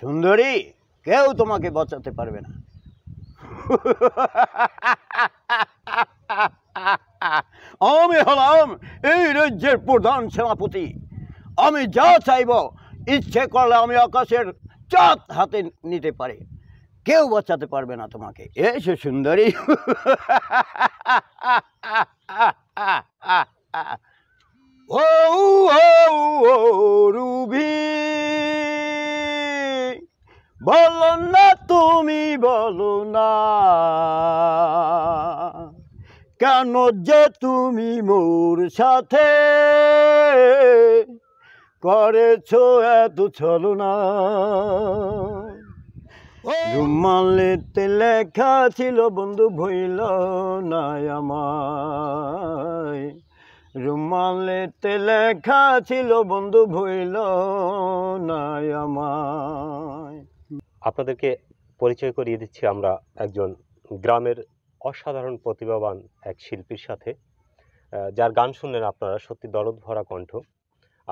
সুন্দরী কেউ তোমাকে বাঁচাতে পারবে না আমি হলাম এই রাজ্যের প্রধান সেনাপতি আমি যা চাইব ইচ্ছে করলে আমি আকাশের চাঁদ হাতে নিতে পারি কেউ বাঁচাতে পারবে না তোমাকে এসো সুন্দরী ও রুবি বলো না তুমি বলো না কেন যে তুমি মোর সাথে করেছ এত ছলো না রুমালেতে লেখা ছিল বন্ধু ভইল না আমায় রুমালেতে লেখা ছিল বন্ধু ভইল না আমায় আপনাদেরকে পরিচয় করিয়ে দিচ্ছি আমরা একজন গ্রামের অসাধারণ প্রতিভাবান এক শিল্পীর সাথে যার গান শুনলেন আপনারা সত্যি দরদ ভরা কণ্ঠ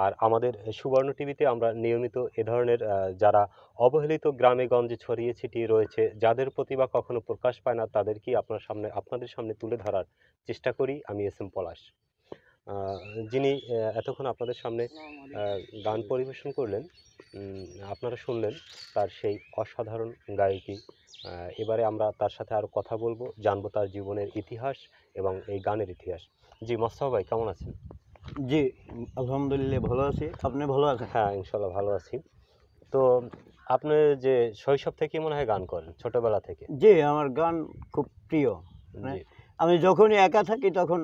আর আমাদের সুবর্ণ টিভিতে আমরা নিয়মিত এ ধরনের যারা অবহেলিত গ্রামে গঞ্জে ছড়িয়ে ছিটিয়ে রয়েছে যাদের প্রতিভা কখনো প্রকাশ পায় না তাদেরকেই আপনার সামনে আপনাদের সামনে তুলে ধরার চেষ্টা করি আমি এস এম পলাশ যিনি এতক্ষণ আপনাদের সামনে গান পরিবেশন করলেন আপনারা শুনলেন তার সেই অসাধারণ গায়কী এবারে আমরা তার সাথে আরও কথা বলবো জানবো তার জীবনের ইতিহাস এবং এই গানের ইতিহাস জি মাস্তাহ ভাই কেমন আছেন জি আলহামদুলিল্লাহ ভালো আছি আপনি ভালো আছেন হ্যাঁ ইনশাল্লাহ ভালো আছি তো আপনি যে শৈশব থেকে মনে হয় গান করেন ছোটবেলা থেকে জি আমার গান খুব প্রিয় আমি যখনই একা থাকি তখন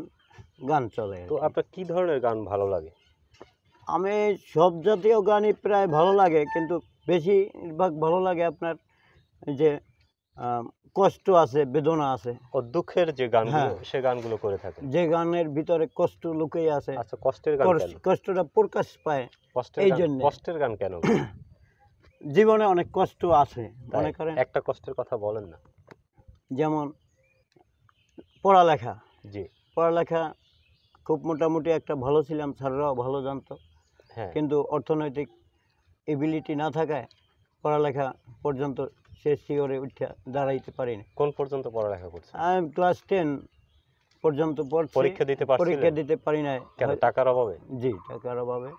গান চলে তো আপনার কি ধরনের গান ভালো লাগে আমি সব জাতীয় গানই প্রায় ভালো লাগে কিন্তু বেশিরভাগ ভালো লাগে আপনার যে কষ্ট আছে বেদনা আছে দুঃখের যে গান হ্যাঁ। সে গানগুলো করে থাকে যে গানের ভিতরে কষ্ট লুকেই আছে আচ্ছা কষ্টের গান কষ্টটা প্রকাশ পায় কষ্টের এই জন্য কষ্টের গান কেন জীবনে অনেক কষ্ট আছে মনে করেন একটা কষ্টের কথা বলেন না যেমন পড়ালেখা জি পড়ালেখা খুব মোটামুটি একটা ভালো ছিলাম স্যাররাও ভালো জানতো হ্যাঁ। কিন্তু অর্থনৈতিক এবিলিটি না থাকায় পড়ালেখা পর্যন্ত শেষ শিওরে উঠে দাঁড়াইতে পারিনি কোন পর্যন্ত পড়ালেখা করছে আমি ক্লাস টেন পর্যন্ত পরীক্ষা দিতে পরীক্ষা দিতে পারি না কেন টাকার অভাবে জি টাকার অভাবে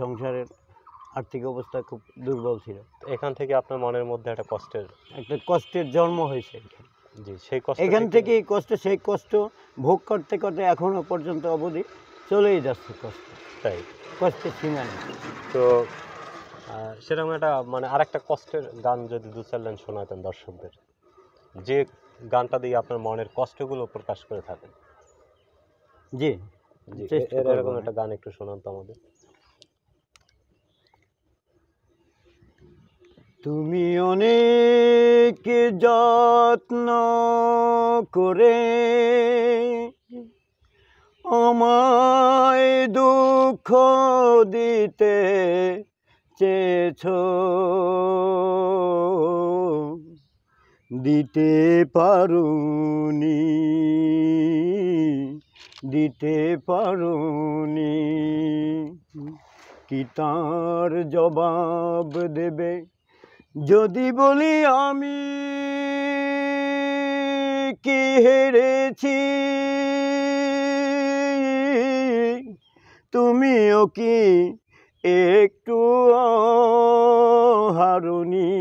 সংসারের আর্থিক অবস্থা খুব দুর্বল ছিল এখান থেকে আপনার মনের মধ্যে একটা কষ্টের একটা কষ্টের জন্ম হয়েছে জি সেই এখান থেকে এই কষ্ট সেই কষ্ট ভোগ করতে করতে এখনও পর্যন্ত অবধি চলেই যাচ্ছে কষ্ট তাই কষ্টের সীমা নেই তো সেরকম একটা মানে আর একটা কষ্টের গান যদি দু চার লাইন শোনাতেন দর্শকদের যে গানটা দিয়ে আপনার মনের কষ্টগুলো প্রকাশ করে থাকেন জি এরকম একটা গান একটু শোনান তো আমাদের তুমি অনেক যত্ন করে আমায় দুঃখ দিতে চেয়েছ দিতে পারুনি দিতে পারুনি কি তার জবাব দেবে যদি বলি আমি কি হেরেছি তুমিও কি একটু হারুনি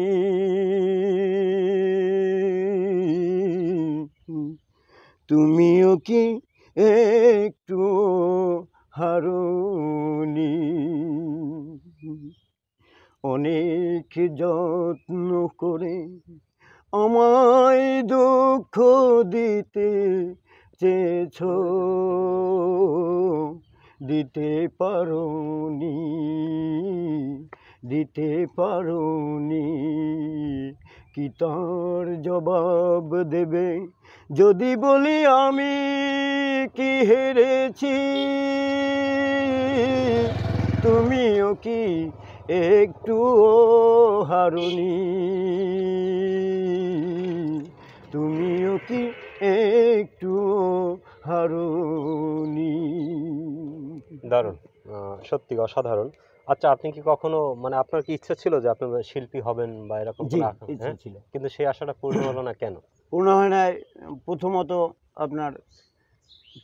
তুমিও কি একটু হারুনি অনেক যত্ন করে আমায় দুঃখ দিতে চেয়েছ দিতে পারো নি দিতে পারো নি কি তার জবাব দেবে যদি বলি আমি কি হেরেছি তুমিও কি একটু হারুনি তুমিও কি একটু হারুনি দারুণ সত্যি অসাধারণ আচ্ছা আপনি কি কখনো মানে আপনার কি ইচ্ছা ছিল যে আপনি শিল্পী হবেন বা এরকম হ্যাঁ? ছিল কিন্তু সেই আশাটা পূর্ণ হলো না কেন পূর্ণ হয় না প্রথমত আপনার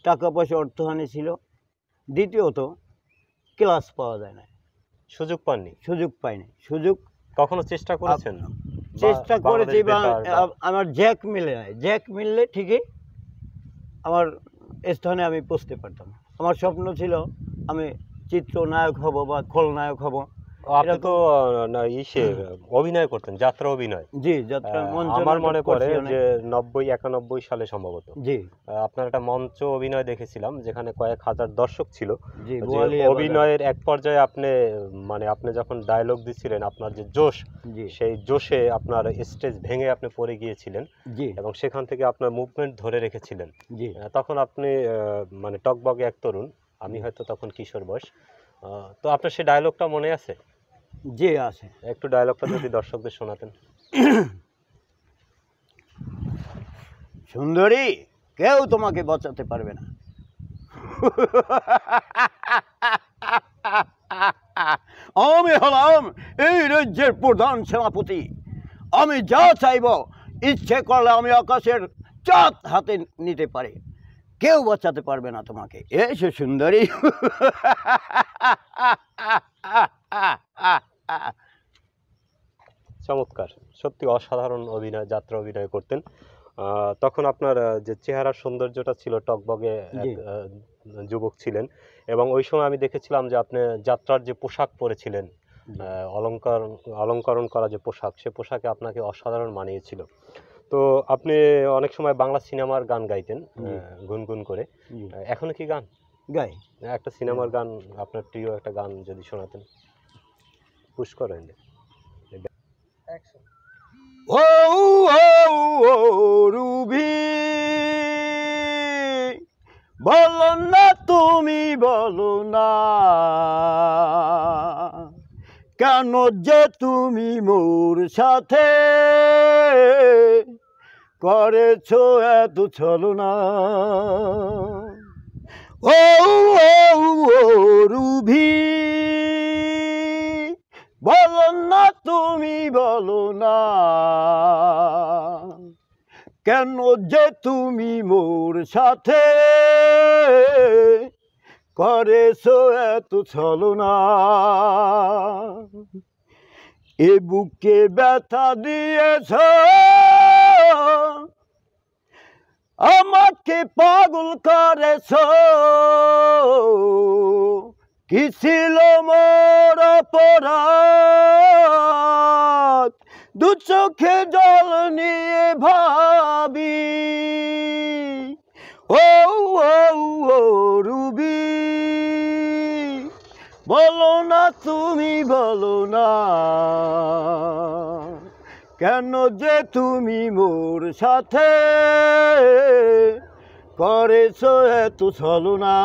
টাকা পয়সা অর্থহানি ছিল দ্বিতীয়ত ক্লাস পাওয়া যায় না সুযোগ পাননি সুযোগ পাইনি সুযোগ কখনো চেষ্টা করেছেন চেষ্টা করেছি আমার জ্যাক মিলে নাই জ্যাক মিললে ঠিকই আমার স্থানে আমি পৌঁছতে পারতাম আমার স্বপ্ন ছিল আমি চিত্রনায়ক হব বা খলনায়ক হব আপনি তো ইসে অভিনয় করতেন যাত্রা অভিনয় জি যাত্রা আমার মনে পড়ে যে নব্বই একানব্বই সালে সম্ভবত জি আপনার একটা মঞ্চ অভিনয় দেখেছিলাম যেখানে কয়েক হাজার দর্শক ছিল অভিনয়ের এক পর্যায়ে আপনি মানে আপনি যখন ডায়লগ দিছিলেন আপনার যে জোশ সেই জোশে আপনার স্টেজ ভেঙে আপনি পড়ে গিয়েছিলেন এবং সেখান থেকে আপনার মুভমেন্ট ধরে রেখেছিলেন জি তখন আপনি মানে টকবগে এক তরুণ আমি হয়তো তখন কিশোর বয়স তো আপনার সেই ডায়লগটা মনে আছে যে আছে একটু ডায়লগটা যদি দর্শকদের শোনাতেন সুন্দরী কেউ তোমাকে বাঁচাতে পারবে না আমি হলাম এই রাজ্যের প্রধান সেনাপতি আমি যা চাইব ইচ্ছে করলে আমি আকাশের চাঁদ হাতে নিতে পারি কেউ বাঁচাতে পারবে না তোমাকে এসো সুন্দরী চমৎকার সত্যি অসাধারণ অভিনয় যাত্রা অভিনয় করতেন তখন আপনার যে চেহারার সৌন্দর্যটা ছিল টকবগে যুবক ছিলেন এবং ওই সময় আমি দেখেছিলাম যে আপনি যাত্রার যে পোশাক পরেছিলেন অলঙ্কার অলঙ্করণ করা যে পোশাক সে পোশাকে আপনাকে অসাধারণ মানিয়েছিল তো আপনি অনেক সময় বাংলা সিনেমার গান গাইতেন গুনগুন করে এখনো কি গান গাই একটা সিনেমার গান আপনার প্রিয় একটা গান যদি শোনাতেন পুশ করেন ও ও রুবি বলো না তুমি বলো না কেন যে তুমি মোর সাথে করেছ এত ছলো না ও ও রুভি বলো না তুমি বলো না কেন যে তুমি মোর সাথে করেছো এত ছলনা এ বুকে ব্যথা দিয়েছ আমাকে পাগল করেছ কি ছিল মোর অপরাধ দু চোখে জল নিয়ে ভাবি ও রুবি বলো না তুমি বলো না কেন যে তুমি মোর সাথে করেছ এত ছলনা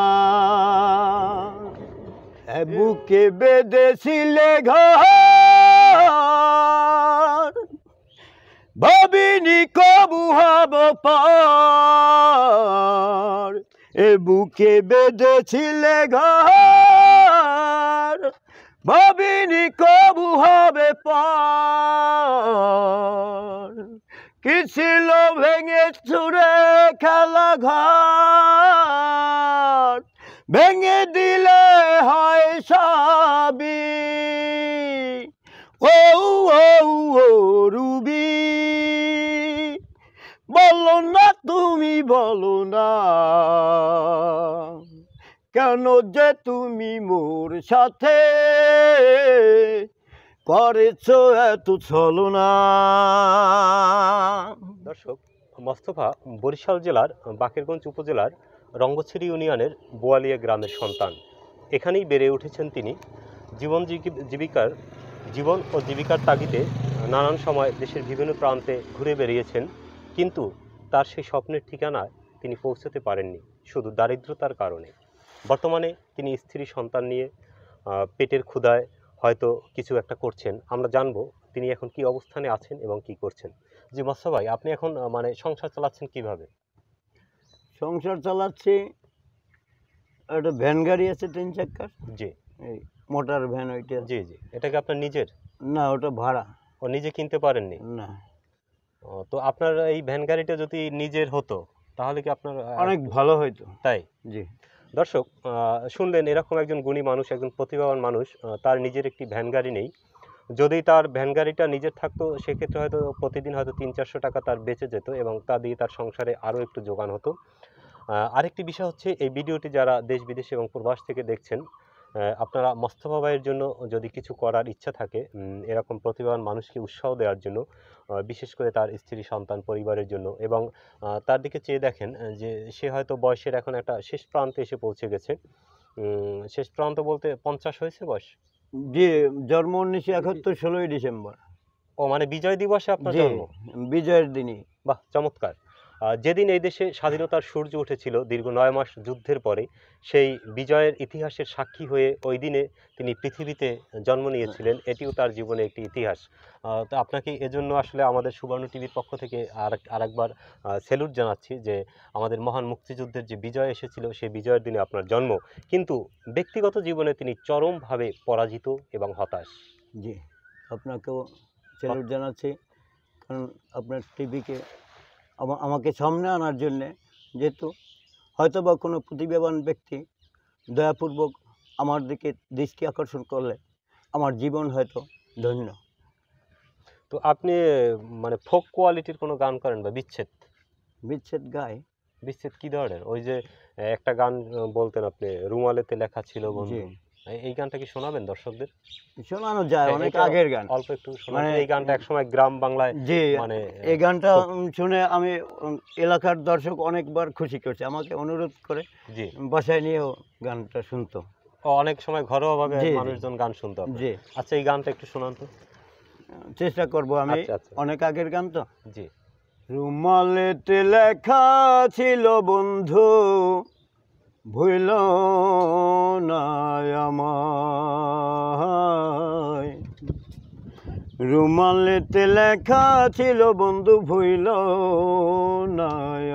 বুকে বেঁধেছিলে ঘর ভাবিনি কবু হব এ বুকে বেঁধেছিলে ঘর ভাবিনি কবু হবে পিছিল ভেঙে চুরে খেলা ঘর ভেঙে দিলে হয় সাবি ও রুবি বলো না তুমি বলো না কেন যে তুমি মোর সাথে করেছ এত চলো না দর্শক মস্তফা বরিশাল জেলার বাকেরগঞ্জ উপজেলার রঙ্গছিড়ি ইউনিয়নের বোয়ালিয়া গ্রামের সন্তান এখানেই বেড়ে উঠেছেন তিনি জীবন জীবিকার জীবন ও জীবিকার তাগিদে নানান সময় দেশের বিভিন্ন প্রান্তে ঘুরে বেরিয়েছেন কিন্তু তার সেই স্বপ্নের ঠিকানায় তিনি পৌঁছতে পারেননি শুধু দারিদ্রতার কারণে বর্তমানে তিনি স্ত্রী সন্তান নিয়ে পেটের ক্ষুদায় হয়তো কিছু একটা করছেন আমরা জানবো তিনি এখন কি অবস্থানে আছেন এবং কি করছেন জি মৎস্য ভাই আপনি এখন মানে সংসার চালাচ্ছেন কিভাবে সংসার চালাচ্ছি একটা ভ্যান গাড়ি আছে তিন চাকার জি এই মোটর ভ্যান ওইটা জি জি এটা কি আপনার নিজের না ওটা ভাড়া ও নিজে কিনতে পারেননি না ও তো আপনার এই ভ্যান গাড়িটা যদি নিজের হতো তাহলে কি আপনার অনেক ভালো হইতো তাই জি দর্শক শুনলেন এরকম একজন গুণী মানুষ একজন প্রতিভাবান মানুষ তার নিজের একটি ভ্যান গাড়ি নেই যদি তার ভ্যান গাড়িটা নিজের থাকতো সেক্ষেত্রে হয়তো প্রতিদিন হয়তো তিন চারশো টাকা তার বেঁচে যেত এবং তা দিয়ে তার সংসারে আরও একটু যোগান হতো আরেকটি বিষয় হচ্ছে এই ভিডিওটি যারা দেশ বিদেশ এবং প্রবাস থেকে দেখছেন আপনারা মস্তফা ভাইয়ের জন্য যদি কিছু করার ইচ্ছা থাকে এরকম প্রতিভাবান মানুষকে উৎসাহ দেওয়ার জন্য বিশেষ করে তার স্ত্রী সন্তান পরিবারের জন্য এবং তার দিকে চেয়ে দেখেন যে সে হয়তো বয়সের এখন একটা শেষ প্রান্তে এসে পৌঁছে গেছে শেষ প্রান্ত বলতে পঞ্চাশ হয়েছে বয়স জি জন্ম উনিশশো একাত্তর ষোলোই ডিসেম্বর ও মানে বিজয় দিবসে আপনার জন্ম বিজয়ের দিনই বাহ চমৎকার যেদিন এই দেশে স্বাধীনতার সূর্য উঠেছিল দীর্ঘ নয় মাস যুদ্ধের পরে সেই বিজয়ের ইতিহাসের সাক্ষী হয়ে ওই দিনে তিনি পৃথিবীতে জন্ম নিয়েছিলেন এটিও তার জীবনে একটি ইতিহাস তো আপনাকে এজন্য আসলে আমাদের সুবর্ণ টিভির পক্ষ থেকে আর আরেকবার স্যালুট জানাচ্ছি যে আমাদের মহান মুক্তিযুদ্ধের যে বিজয় এসেছিল সেই বিজয়ের দিনে আপনার জন্ম কিন্তু ব্যক্তিগত জীবনে তিনি চরমভাবে পরাজিত এবং হতাশ জি আপনাকেও স্যালুট জানাচ্ছি কারণ আপনার টিভিকে আমাকে সামনে আনার জন্যে যেহেতু হয়তো বা কোনো প্রতিভাবান ব্যক্তি দয়াপূর্বক আমার দিকে দৃষ্টি আকর্ষণ করলে আমার জীবন হয়তো ধন্য তো আপনি মানে ফোক কোয়ালিটির কোনো গান করেন বা বিচ্ছেদ বিচ্ছেদ গাই বিচ্ছেদ কী ধরনের ওই যে একটা গান বলতেন আপনি রুমালেতে লেখা ছিল বন্ধু এই গানটা কি শোনাবেন দর্শকদের শোনানো যায় অনেক আগের গান অল্প একটু মানে এই গানটা একসময় গ্রাম বাংলায় জি মানে এই গানটা শুনে আমি এলাকার দর্শক অনেকবার খুশি করছে আমাকে অনুরোধ করে জি বাসায় নিয়েও গানটা শুনতো অনেক সময় ঘরোয়াভাবে মানুষজন গান শুনতো জি আচ্ছা এই গানটা একটু শোনান তো চেষ্টা করব আমি আচ্ছা, আচ্ছা। অনেক আগের গান তো জি রুমালেতে লেখা ছিল বন্ধু ভুল রুমালেতে লেখা ছিল বন্ধু ভুল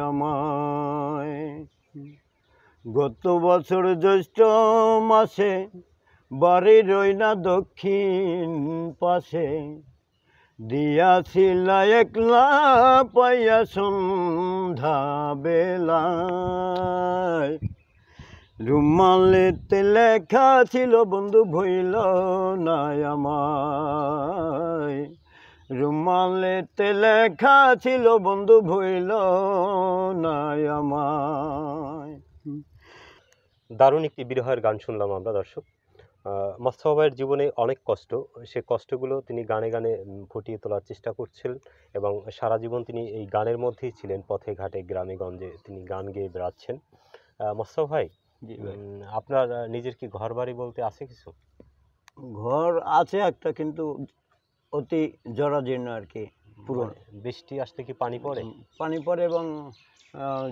আমায় গত বছর জ্যৈষ্ঠ মাসে বাড়ি রইনা দক্ষিণ পাশে দিয়াছিল একলা পাইয়া সন্ধ্যা বেলায় রুমালেতে লেখা ছিল বন্ধু ভইল নাই আমায় রুমালেতে লেখা ছিল বন্ধু ভইল নাই আমায় দারুণ একটি বিরহের গান শুনলাম আমরা দর্শক মাস্তফাবাইয়ের জীবনে অনেক কষ্ট সে কষ্টগুলো তিনি গানে গানে ফুটিয়ে তোলার চেষ্টা করছিলেন এবং সারা জীবন তিনি এই গানের মধ্যেই ছিলেন পথে ঘাটে গ্রামে গঞ্জে তিনি গান গেয়ে বেড়াচ্ছেন মাস্তফা ভাই আপনার নিজের কি ঘর বাড়ি বলতে আছে কিছু ঘর আছে একটা কিন্তু অতি জরাজীর্ণ আর কি পুরো মানে বৃষ্টি আসতে কি পানি পড়ে পানি পড়ে এবং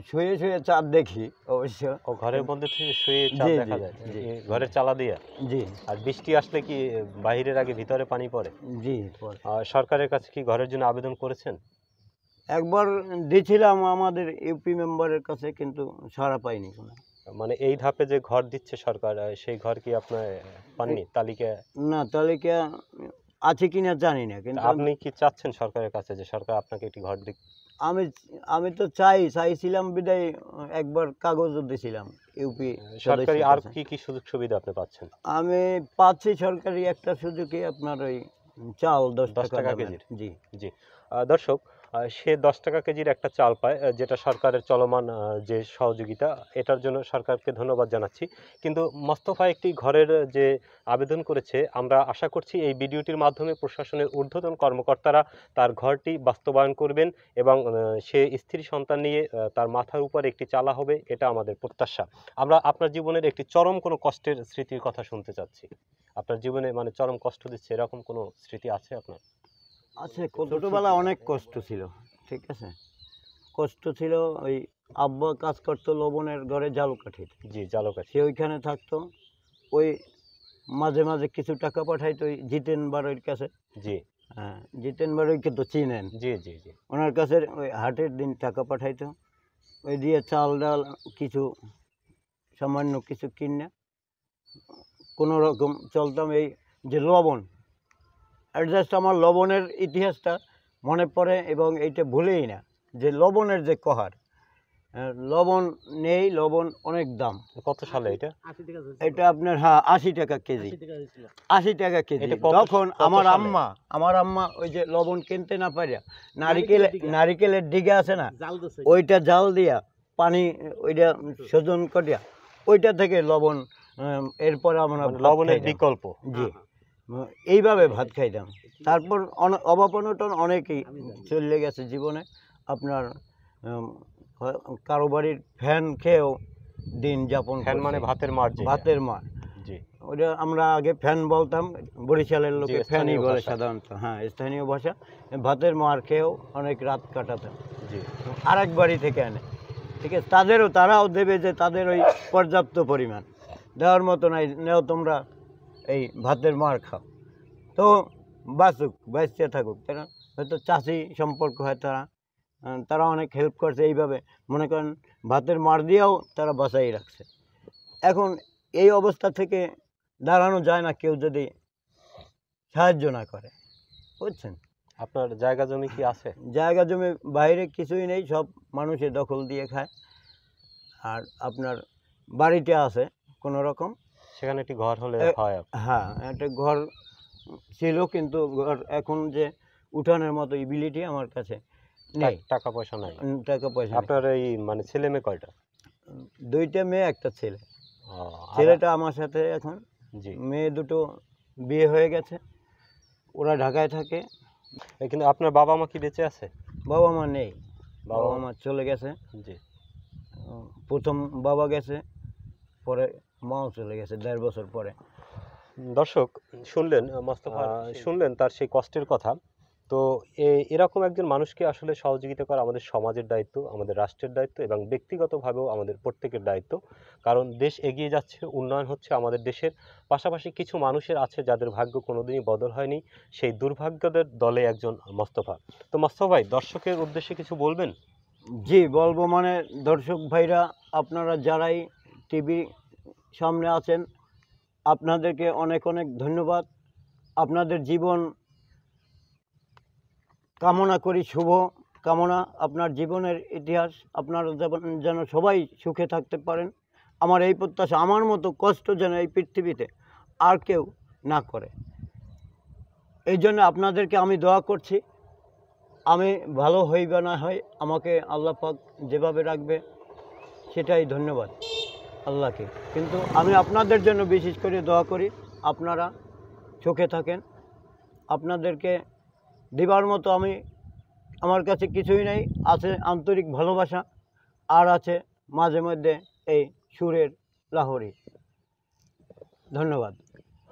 শুয়ে শুয়ে চাঁদ দেখি অবশ্য ও ঘরের মধ্যে শুয়ে চাঁদ দেখা যায় ঘরের চালা দিয়ে জি আর বৃষ্টি আসলে কি বাইরের আগে ভিতরে পানি পড়ে জি সরকারের কাছে কি ঘরের জন্য আবেদন করেছেন একবার দিয়েছিলাম আমাদের ইউপি মেম্বারের কাছে কিন্তু সারা পাইনি কোনো মানে এই ধাপে যে ঘর দিচ্ছে সরকার সেই ঘর কি আপনার পাননি তালিকা না তালিকা আছে কি না জানি না কিন্তু আপনি কি চাচ্ছেন সরকারের কাছে যে সরকার আপনাকে একটি ঘর দিক আমি আমি তো চাই চাইছিলাম বিদায় একবার কাগজও দিয়েছিলাম ইউপি সরকারি আর কি কি সুযোগ সুবিধা আপনি পাচ্ছেন আমি পাচ্ছি সরকারি একটা সুযোগে আপনার ওই চাল দশ টাকা কেজি জি জি দর্শক সে দশ টাকা কেজির একটা চাল পায় যেটা সরকারের চলমান যে সহযোগিতা এটার জন্য সরকারকে ধন্যবাদ জানাচ্ছি কিন্তু মোস্তফা একটি ঘরের যে আবেদন করেছে আমরা আশা করছি এই ভিডিওটির মাধ্যমে প্রশাসনের ঊর্ধ্বতন কর্মকর্তারা তার ঘরটি বাস্তবায়ন করবেন এবং সে স্ত্রী সন্তান নিয়ে তার মাথার উপর একটি চালা হবে এটা আমাদের প্রত্যাশা আমরা আপনার জীবনের একটি চরম কোনো কষ্টের স্মৃতির কথা শুনতে চাচ্ছি আপনার জীবনে মানে চরম কষ্ট দিচ্ছে এরকম কোনো স্মৃতি আছে আপনার আছে ছোটোবেলা অনেক কষ্ট ছিল ঠিক আছে কষ্ট ছিল ওই আব্বা কাজ করতো লবণের ঘরে জালকাঠিতে জি জালকাঠি সে ওইখানে থাকতো ওই মাঝে মাঝে কিছু টাকা পাঠাইতো ওই জিতেন বাড়ির কাছে জি হ্যাঁ জিতেন বারোইকে তো চিনেন জি জি জি ওনার কাছে ওই হাটের দিন টাকা পাঠাইতো ওই দিয়ে চাল ডাল কিছু সামান্য কিছু কিনে কোনো রকম চলতাম এই যে লবণ জাস্ট আমার লবণের ইতিহাসটা মনে পড়ে এবং এইটা ভুলেই না যে লবণের যে কহার লবণ নেই লবণ অনেক দাম কত সালে এটা এটা আপনার হ্যাঁ আশি টাকা কেজি আশি টাকা কেজি তখন আমার আম্মা আমার আম্মা ওই যে লবণ কিনতে না পারে নারিকেল নারিকেলের ডিগে আছে না ওইটা জাল দিয়া পানি ওইটা শোধন করিয়া ওইটা থেকে লবণ এরপরে আমরা মানে লবণের বিকল্প জি হ্যাঁ, হ্যাঁ। এইভাবে ভাত খাইতাম তারপর অভাব অনটন অনেকেই চলে গেছে জীবনে আপনার কারো বাড়ির ফ্যান খেয়েও দিন যাপন ফ্যান মানে ভাতের মার ভাতের মার জি ওটা আমরা আগে ফ্যান বলতাম বরিশালের লোকে ফ্যানই বলে সাধারণত হ্যাঁ স্থানীয় ভাষা ভাতের মার খেয়েও অনেক রাত কাটাতাম জি আর এক বাড়ি থেকে আনে ঠিক আছে তাদেরও তারাও দেবে যে তাদের ওই পর্যাপ্ত পরিমাণ দেওয়ার মতো নাই নেও তোমরা এই ভাতের মার খাও তো বাঁচুক বাঁচতে থাকুক তারা হয়তো চাষি সম্পর্ক হয় তারা তারা অনেক হেল্প করছে এইভাবে মনে করেন ভাতের মার দিয়েও তারা বাঁচাই রাখছে এখন এই অবস্থা থেকে দাঁড়ানো যায় না কেউ যদি সাহায্য না করে বুঝছেন আপনার জায়গা জমি কি আছে জায়গা জমি বাইরে কিছুই নেই সব মানুষে দখল দিয়ে খায় আর আপনার বাড়িতে আছে কোনো রকম সেখানে একটি ঘর হলে হয় হ্যাঁ একটা ঘর ছিল কিন্তু ঘর এখন যে উঠানের মতো ইবিলিটি আমার কাছে নেই টাকা পয়সা নাই টাকা পয়সা আপনার এই মানে ছেলে মেয়ে কয়টা দুইটা মেয়ে একটা ছেলে ছেলেটা আমার সাথে এখন মেয়ে দুটো বিয়ে হয়ে গেছে ওরা ঢাকায় থাকে কিন্তু আপনার বাবা মা কি বেঁচে আছে বাবা মা নেই বাবা মা চলে গেছে জি প্রথম বাবা গেছে পরে মাও চলে গেছে দেড় বছর পরে দর্শক শুনলেন হ্যাঁ, মোস্তফা হ্যাঁ, শুনলেন তার সেই কষ্টের কথা তো এরকম একজন মানুষকে আসলে সহযোগিতা করা আমাদের সমাজের দায়িত্ব আমাদের রাষ্ট্রের দায়িত্ব এবং ব্যক্তিগতভাবেও আমাদের প্রত্যেকের দায়িত্ব কারণ দেশ এগিয়ে যাচ্ছে উন্নয়ন হচ্ছে আমাদের দেশের পাশাপাশি কিছু মানুষের আছে যাদের ভাগ্য কোনোদিনই বদল হয়নি সেই দুর্ভাগ্যদের দলে একজন মোস্তফা তো মোস্তফা ভাই দর্শকের উদ্দেশ্যে কিছু বলবেন জি বলবো মানে দর্শক ভাইরা আপনারা যারাই টিভি সামনে আছেন আপনাদেরকে অনেক অনেক ধন্যবাদ আপনাদের জীবন কামনা করি শুভ কামনা আপনার জীবনের ইতিহাস আপনারা যেন সবাই সুখে থাকতে পারেন আমার এই প্রত্যাশা আমার মতো কষ্ট যেন এই পৃথিবীতে আর কেউ না করে এই জন্য আপনাদেরকে আমি দোয়া করছি আমি ভালো হইবে না হয় আমাকে আল্লাহ পাক যেভাবে রাখবে সেটাই ধন্যবাদ আল্লাহকে কিন্তু আমি আপনাদের জন্য বিশেষ করে দোয়া করি আপনারা চোখে থাকেন আপনাদেরকে দিবার মতো আমি আমার কাছে কিছুই নেই আছে আন্তরিক ভালোবাসা আর আছে মাঝে মধ্যে এই সুরের লাহরি ধন্যবাদ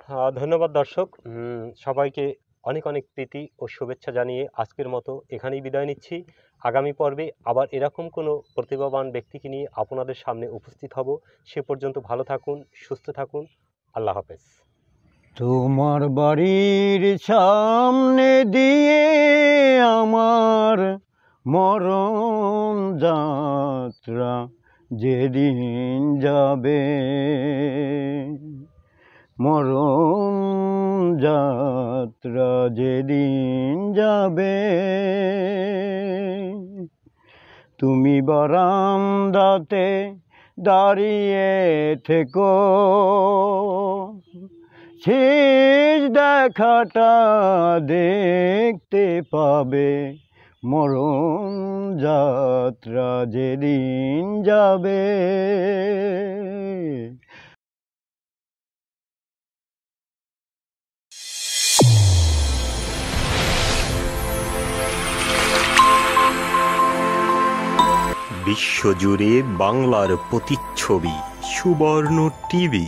হ্যাঁ, ধন্যবাদ দর্শক সবাইকে অনেক অনেক প্রীতি ও শুভেচ্ছা জানিয়ে আজকের মতো এখানেই বিদায় নিচ্ছি আগামী পর্বে আবার এরকম কোনো প্রতিভাবান ব্যক্তিকে নিয়ে আপনাদের সামনে উপস্থিত হব সে পর্যন্ত ভালো থাকুন সুস্থ থাকুন আল্লাহ হাফেজ তোমার বাড়ির সামনে দিয়ে আমার মরণ যাত্রা যেদিন যাবে মরম যাত্রা যেদিন যাবে তুমি বারান্দাতে দাঁড়িয়ে থেকো শেষ দেখাটা দেখতে পাবে মরণ যাত্রা যেদিন যাবে বিশ্বজুড়ে বাংলার প্রতিচ্ছবি সুবর্ণ টিভি